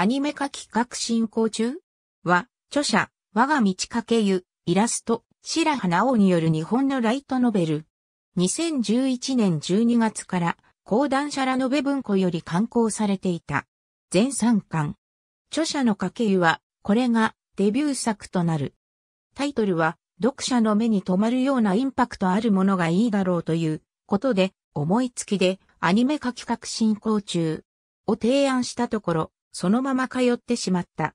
アニメ化企画進行中は、著者、我が道かけゆ、イラスト、白花王による日本のライトノベル。2011年12月から、講談社らの部文庫より刊行されていた。全3巻。著者の掛け湯は、これがデビュー作となる。タイトルは、読者の目に留まるようなインパクトあるものがいいだろうということで、思いつきでアニメ化企画進行中を提案したところ、そのまま通ってしまった。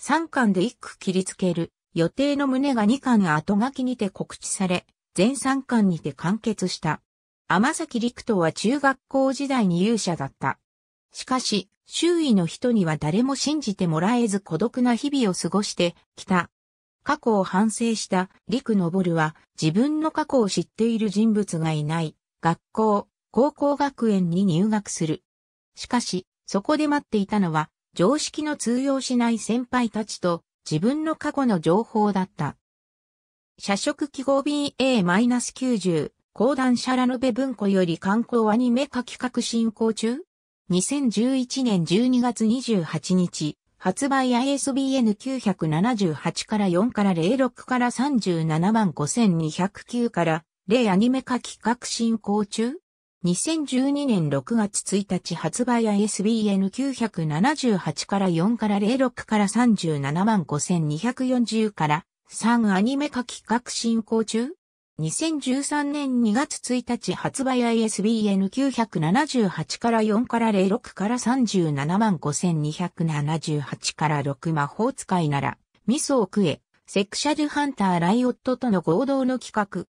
3巻で1区切りつける予定の胸が2巻後書きにて告知され、全3巻にて完結した。天崎陸斗は中学校時代に勇者だった。しかし、周囲の人には誰も信じてもらえず孤独な日々を過ごしてきた。過去を反省した陸昇は自分の過去を知っている人物がいない学校、高校学園に入学する。しかし、そこで待っていたのは常識の通用しない先輩たちと自分の過去の情報だった。社食記号 BA-90、講談社ラノベ文庫より観光アニメ化企画進行中 ?2011 年12月28日、発売 ISBN978 から4から06から37万5209から、例アニメ化企画進行中2012年6月1日発売 ISBN 978から4から06から37万5240から3アニメ化企画進行中2013年2月1日発売 ISBN 978から4から06から37万5278から6魔法使いなら、味噌を食え、セクシャルハンターライオットとの合同の企画、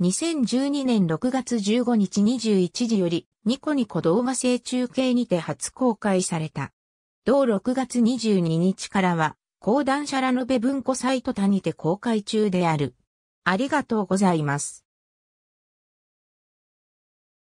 2012年6月15日21時より、ニコニコ動画制中継にて初公開された。同6月22日からは、講談社ラノベ文庫サイト他にて公開中である。ありがとうございます。